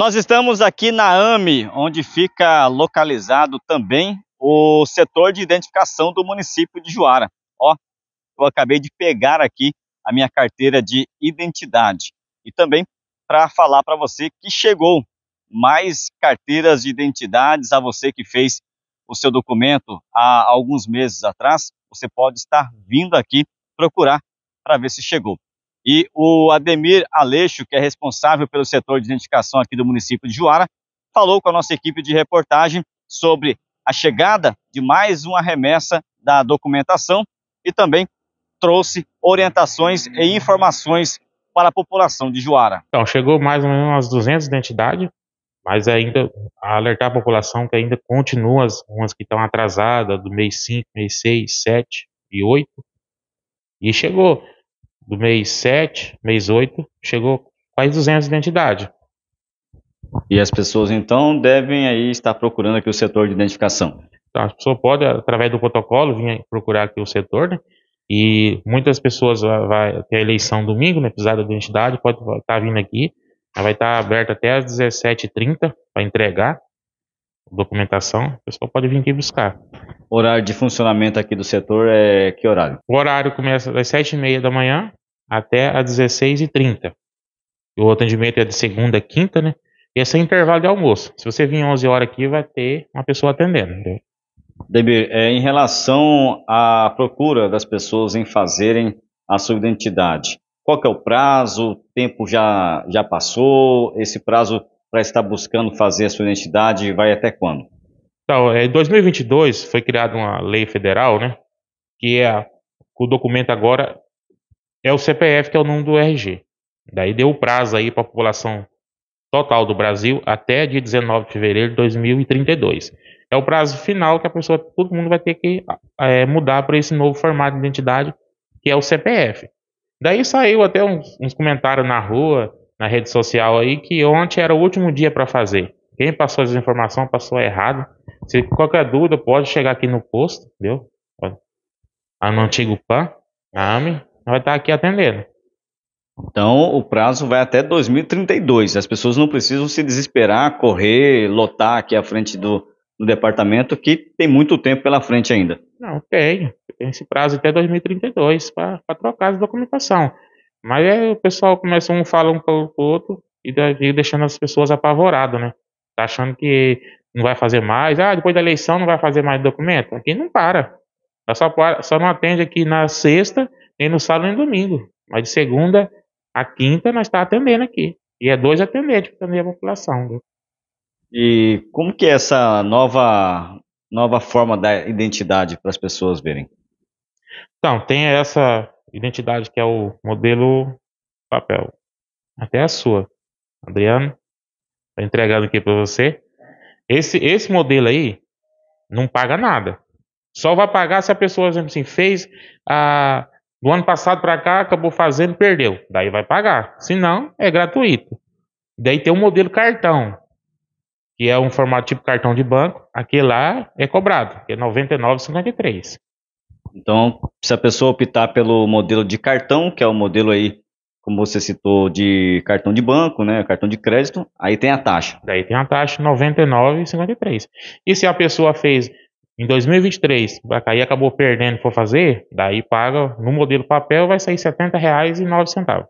Nós estamos aqui na AME, onde fica localizado também o setor de identificação do município de Juara. Ó, eu acabei de pegar aqui a minha carteira de identidade. E também para falar para você que chegou mais carteiras de identidades a você que fez o seu documento há alguns meses atrás, você pode estar vindo aqui procurar para ver se chegou. E o Ademir Aleixo, que é responsável pelo setor de identificação aqui do município de Juara, falou com a nossa equipe de reportagem sobre a chegada de mais uma remessa da documentação e também trouxe orientações e informações para a população de Juara. Então, chegou mais ou menos umas 200 identidades, mas ainda alertar a população que ainda continuam as umas que estão atrasadas do mês 5, mês 6, 7 e 8. E chegou do mês 7, mês 8, chegou quase 200 identidade E as pessoas então devem aí estar procurando aqui o setor de identificação. Então, a pessoa pode, através do protocolo, vir procurar aqui o setor, né? E muitas pessoas vai ter a eleição domingo, né? Precisar de identidade, pode estar tá vindo aqui. Ela vai estar tá aberta até às 17h30 para entregar documentação. A pessoa pode vir aqui buscar. O horário de funcionamento aqui do setor é que horário? O horário começa das 7h30 da manhã até às 16h30. O atendimento é de segunda a quinta, né? E esse é intervalo de almoço. Se você vir 11 horas aqui, vai ter uma pessoa atendendo. Entendeu? Debir, é, em relação à procura das pessoas em fazerem a sua identidade, qual é o prazo? O tempo já, já passou? Esse prazo para estar buscando fazer a sua identidade vai até quando? Então, é, em 2022 foi criada uma lei federal, né? Que é o documento agora é o CPF, que é o número do RG. Daí deu o prazo aí para a população total do Brasil até dia 19 de fevereiro de 2032. É o prazo final que a pessoa, todo mundo vai ter que é, mudar para esse novo formato de identidade, que é o CPF. Daí saiu até uns, uns comentários na rua, na rede social aí, que ontem era o último dia para fazer. Quem passou essa informação passou errado. Se qualquer dúvida, pode chegar aqui no posto, entendeu? Ah, no antigo PAN, na AME, vai estar aqui atendendo. Então, o prazo vai até 2032. As pessoas não precisam se desesperar, correr, lotar aqui à frente do, do departamento, que tem muito tempo pela frente ainda. Não, tem. Tem esse prazo até 2032 para trocar as documentação. Mas é, o pessoal começa um falando com o outro e, e deixando as pessoas apavoradas, né? Tá achando que não vai fazer mais. Ah, depois da eleição não vai fazer mais documento. Aqui não para. Só, só não atende aqui na sexta nem no sábado nem no domingo. Mas de segunda a quinta nós está atendendo aqui. E é dois atendentes para atender a população. Viu? E como que é essa nova, nova forma da identidade para as pessoas verem? Então, tem essa identidade que é o modelo papel. Até a sua. Adriano, Está entregando aqui para você. Esse, esse modelo aí não paga nada. Só vai pagar se a pessoa, exemplo assim, fez a do ano passado para cá, acabou fazendo, perdeu. Daí vai pagar. Se não, é gratuito. Daí tem o modelo cartão, que é um formato tipo cartão de banco. Aquele lá é cobrado, que é R$ 99,53. Então, se a pessoa optar pelo modelo de cartão, que é o modelo aí, como você citou, de cartão de banco, né, cartão de crédito, aí tem a taxa. Daí tem a taxa R$ 99,53. E se a pessoa fez em 2023, vai cair, acabou perdendo, for fazer, daí paga no modelo papel vai sair R$ 70,09.